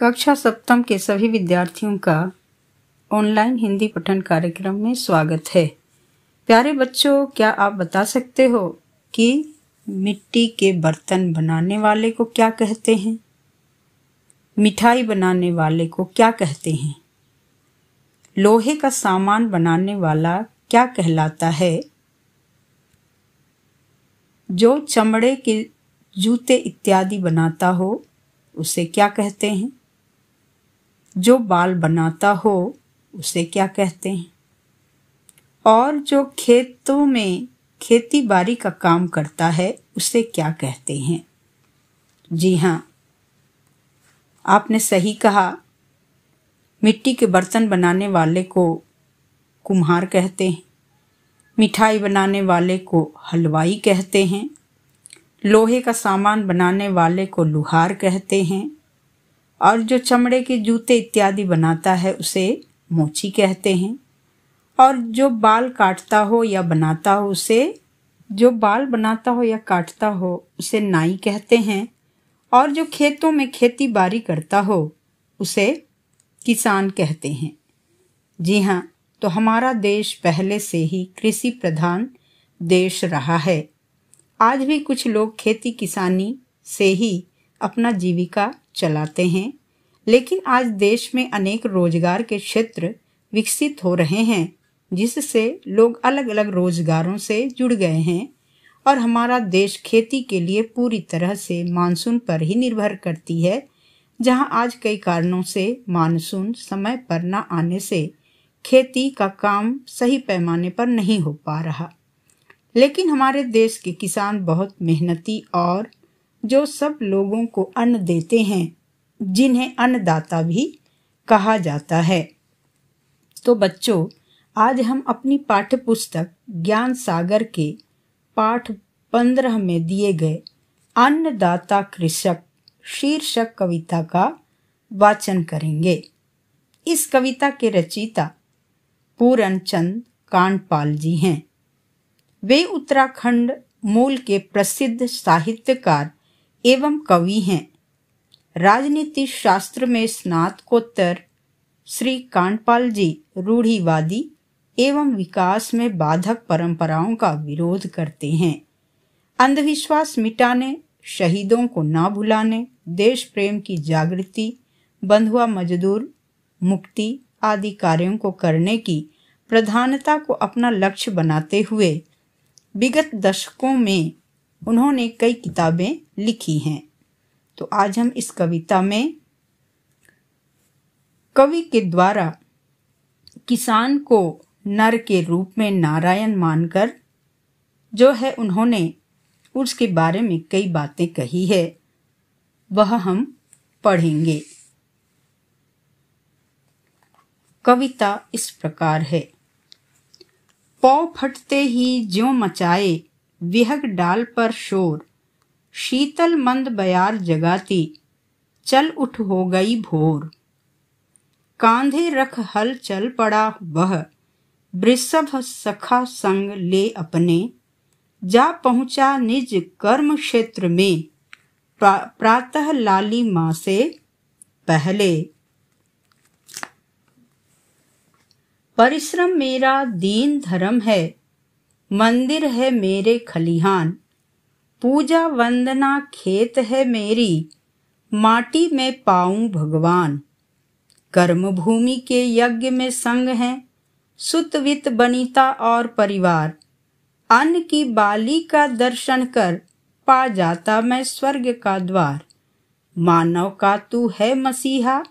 कक्षा सप्तम के सभी विद्यार्थियों का ऑनलाइन हिंदी पठन कार्यक्रम में स्वागत है प्यारे बच्चों क्या आप बता सकते हो कि मिट्टी के बर्तन बनाने वाले को क्या कहते हैं मिठाई बनाने वाले को क्या कहते हैं लोहे का सामान बनाने वाला क्या कहलाता है जो चमड़े के जूते इत्यादि बनाता हो उसे क्या कहते हैं जो बाल बनाता हो उसे क्या कहते हैं और जो खेतों में खेती बाड़ी का काम करता है उसे क्या कहते हैं जी हाँ आपने सही कहा मिट्टी के बर्तन बनाने वाले को कुम्हार कहते हैं मिठाई बनाने वाले को हलवाई कहते हैं लोहे का सामान बनाने वाले को लुहार कहते हैं और जो चमड़े के जूते इत्यादि बनाता है उसे मोची कहते हैं और जो बाल काटता हो या बनाता हो उसे जो बाल बनाता हो या काटता हो उसे नाई कहते हैं और जो खेतों में खेती बाड़ी करता हो उसे किसान कहते हैं जी हाँ तो हमारा देश पहले से ही कृषि प्रधान देश रहा है आज भी कुछ लोग खेती किसानी से ही अपना जीविका चलाते हैं लेकिन आज देश में अनेक रोजगार के क्षेत्र विकसित हो रहे हैं जिससे लोग अलग अलग रोजगारों से जुड़ गए हैं और हमारा देश खेती के लिए पूरी तरह से मानसून पर ही निर्भर करती है जहां आज कई कारणों से मानसून समय पर न आने से खेती का काम सही पैमाने पर नहीं हो पा रहा लेकिन हमारे देश के किसान बहुत मेहनती और जो सब लोगों को अन्न देते हैं जिन्हें अन्नदाता भी कहा जाता है तो बच्चों आज हम अपनी पाठ्य पुस्तक ज्ञान सागर के पाठ पंद्रह में दिए गए अन्नदाता कृषक शीर्षक कविता का वाचन करेंगे इस कविता के रचयिता पूरन चंद कांडपाल जी हैं वे उत्तराखंड मूल के प्रसिद्ध साहित्यकार एवं कवि हैं राजनीति शास्त्र में स्नातकोत्तर श्री कांडपाल जी रूढ़िवादी एवं विकास में बाधक परंपराओं का विरोध करते हैं अंधविश्वास मिटाने शहीदों को ना भुलाने देश प्रेम की जागृति बंधुआ मजदूर मुक्ति आदि कार्यों को करने की प्रधानता को अपना लक्ष्य बनाते हुए विगत दशकों में उन्होंने कई किताबें लिखी हैं तो आज हम इस कविता में कवि के द्वारा किसान को नर के रूप में नारायण मानकर जो है उन्होंने उसके बारे में कई बातें कही है वह हम पढ़ेंगे कविता इस प्रकार है पौ फटते ही ज्यो मचाए विहग डाल पर शोर शीतल मंद बयार जगाती चल उठ हो गई भोर कांधे रख हल चल पड़ा वह वृषभ सखा संग ले अपने जा पहुंचा निज कर्म क्षेत्र में प्रातः लाली माँ से पहले परिश्रम मेरा दीन धर्म है मंदिर है मेरे खलिहान पूजा वंदना खेत है मेरी माटी में पाऊं भगवान कर्म भूमि के यज्ञ में संग है सुतवित बनीता और परिवार अन्न की बाली का दर्शन कर पा जाता मैं स्वर्ग का द्वार मानव का तू है मसीहा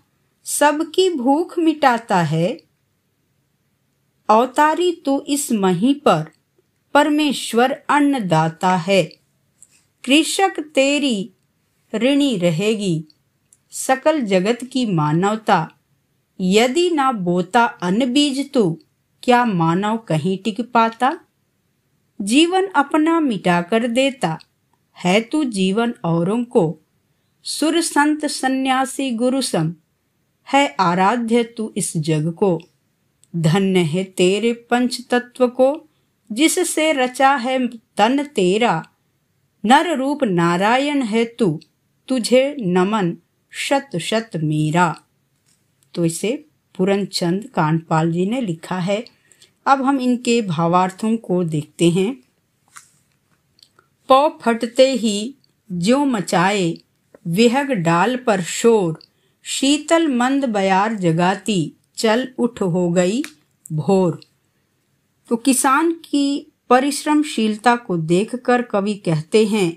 सबकी भूख मिटाता है अवतारी तू इस मही पर परमेश्वर अन्नदाता है कृषक तेरी ऋणी रहेगी सकल जगत की मानवता यदि ना बोता अन्न बीज तो क्या मानव कहीं टिक पाता जीवन अपना मिटा कर देता है तू जीवन औरों को सुर संत सन्यासी गुरु सम है आराध्य तू इस जग को धन्य है तेरे पंच तत्व को जिससे रचा है तन तेरा नर रूप नारायण है तू तुझे नमन शत शत मेरा तो इसे पूरनचंद कांडपाल जी ने लिखा है अब हम इनके भावार्थों को देखते हैं पौ फटते ही जो मचाए विहग डाल पर शोर शीतल मंद बयार जगाती चल उठ हो गई भोर तो किसान की परिश्रमशीलता को देखकर कवि कहते हैं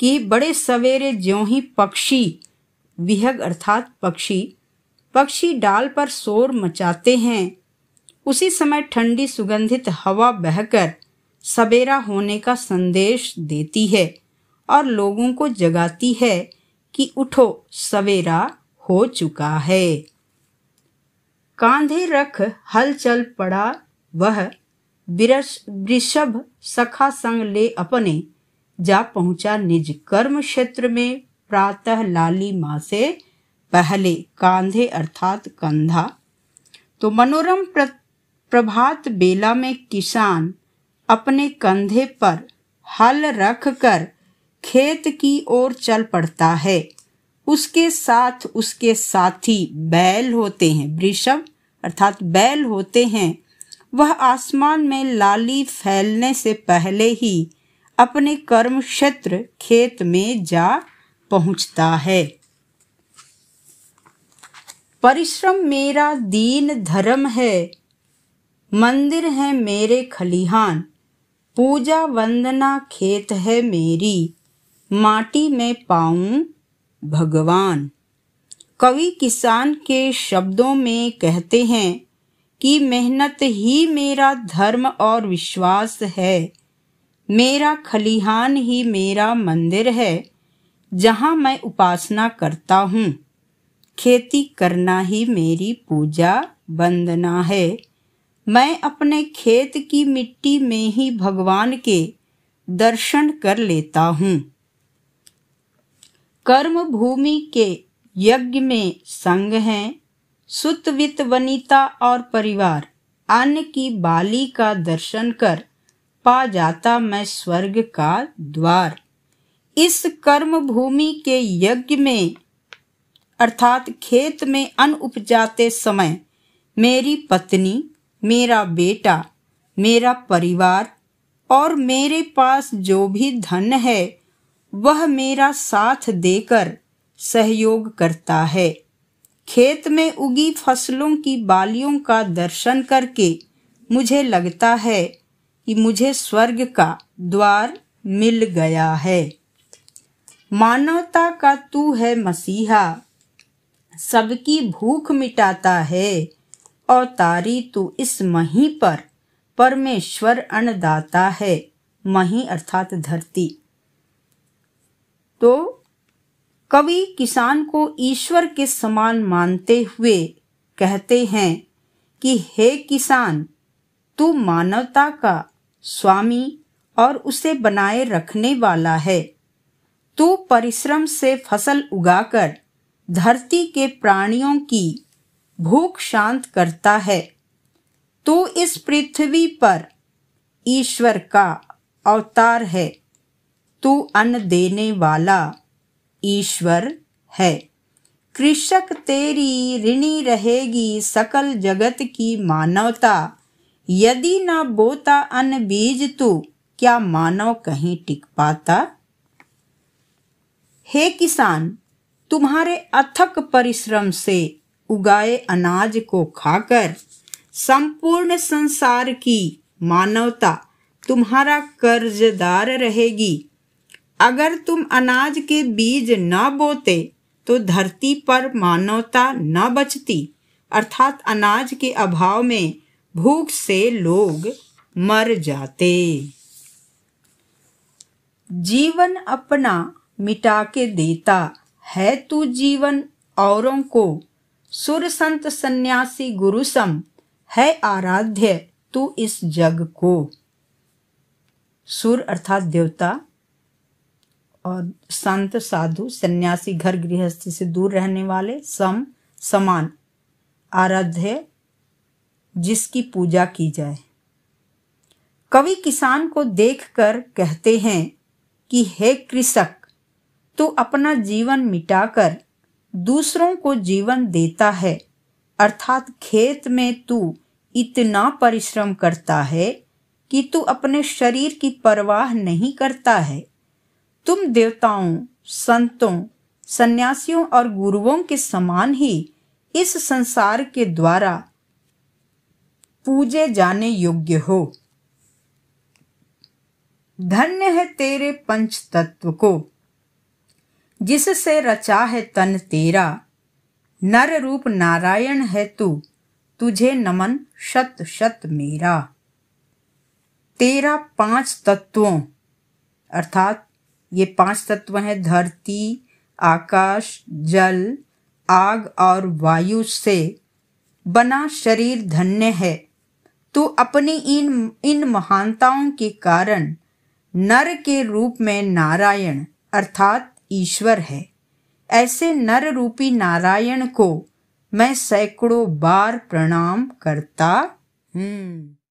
कि बड़े सवेरे ज्यो ही पक्षी विहग अर्थात पक्षी पक्षी डाल पर शोर मचाते हैं उसी समय ठंडी सुगंधित हवा बहकर सवेरा होने का संदेश देती है और लोगों को जगाती है कि उठो सवेरा हो चुका है कांधे रख हल चल पड़ा वह वृषभ सखा संग ले अपने जा पहुंचा निज कर्म क्षेत्र में प्रातः लाली माँ से पहले कांधे अर्थात कंधा तो मनोरम प्रभात बेला में किसान अपने कंधे पर हल रख कर खेत की ओर चल पड़ता है उसके साथ उसके साथी बैल होते हैं वृषभ अर्थात बैल होते हैं वह आसमान में लाली फैलने से पहले ही अपने कर्म क्षेत्र खेत में जा पहुंचता है परिश्रम मेरा दीन धर्म है मंदिर है मेरे खलिहान पूजा वंदना खेत है मेरी माटी में पाऊं भगवान कवि किसान के शब्दों में कहते हैं कि मेहनत ही मेरा धर्म और विश्वास है मेरा खलिहान ही मेरा मंदिर है जहाँ मैं उपासना करता हूँ खेती करना ही मेरी पूजा वंदना है मैं अपने खेत की मिट्टी में ही भगवान के दर्शन कर लेता हूँ कर्म भूमि के यज्ञ में संग हैं सुतवित वनिता और परिवार अन्न की बाली का दर्शन कर पा जाता मैं स्वर्ग का द्वार इस कर्म भूमि के यज्ञ में अर्थात खेत में अन्न उपजाते समय मेरी पत्नी मेरा बेटा मेरा परिवार और मेरे पास जो भी धन है वह मेरा साथ देकर सहयोग करता है खेत में उगी फसलों की बालियों का दर्शन करके मुझे लगता है कि मुझे स्वर्ग का द्वार मिल गया है मानवता का तू है मसीहा सबकी भूख मिटाता है और तारी तू इस मही पर परमेश्वर अन्नदाता है मही अर्थात धरती तो कवि किसान को ईश्वर के समान मानते हुए कहते हैं कि हे किसान तू मानवता का स्वामी और उसे बनाए रखने वाला है तू परिश्रम से फसल उगाकर धरती के प्राणियों की भूख शांत करता है तू इस पृथ्वी पर ईश्वर का अवतार है तू अन्न देने वाला ईश्वर है कृषक तेरी ऋणी रहेगी सकल जगत की मानवता यदि न बोता अन बीज तू क्या मानव कहीं टिक पाता हे किसान तुम्हारे अथक परिश्रम से उगाए अनाज को खाकर संपूर्ण संसार की मानवता तुम्हारा कर्जदार रहेगी अगर तुम अनाज के बीज न बोते तो धरती पर मानवता न बचती अर्थात अनाज के अभाव में भूख से लोग मर जाते जीवन अपना मिटा के देता है तू जीवन औरों को सुर संत सन्यासी गुरु सम है आराध्य तू इस जग को सुर अर्थात देवता और संत साधु सन्यासी घर गृहस्थी से दूर रहने वाले सम समान आराध्य जिसकी पूजा की जाए कवि किसान को देखकर कहते हैं कि हे कृषक तू अपना जीवन मिटाकर दूसरों को जीवन देता है अर्थात खेत में तू इतना परिश्रम करता है कि तू अपने शरीर की परवाह नहीं करता है तुम देवताओं संतों सन्यासियों और गुरुओं के समान ही इस संसार के द्वारा पूजे जाने योग्य हो धन्य है तेरे पंच तत्व को जिससे रचा है तन तेरा नर रूप नारायण है तू तुझे नमन शत शत मेरा तेरा पांच तत्वों अर्थात ये पांच तत्व हैं धरती आकाश जल आग और वायु से बना शरीर धन्य है तो अपनी इन इन महानताओं के कारण नर के रूप में नारायण अर्थात ईश्वर है ऐसे नर रूपी नारायण को मैं सैकड़ों बार प्रणाम करता हूँ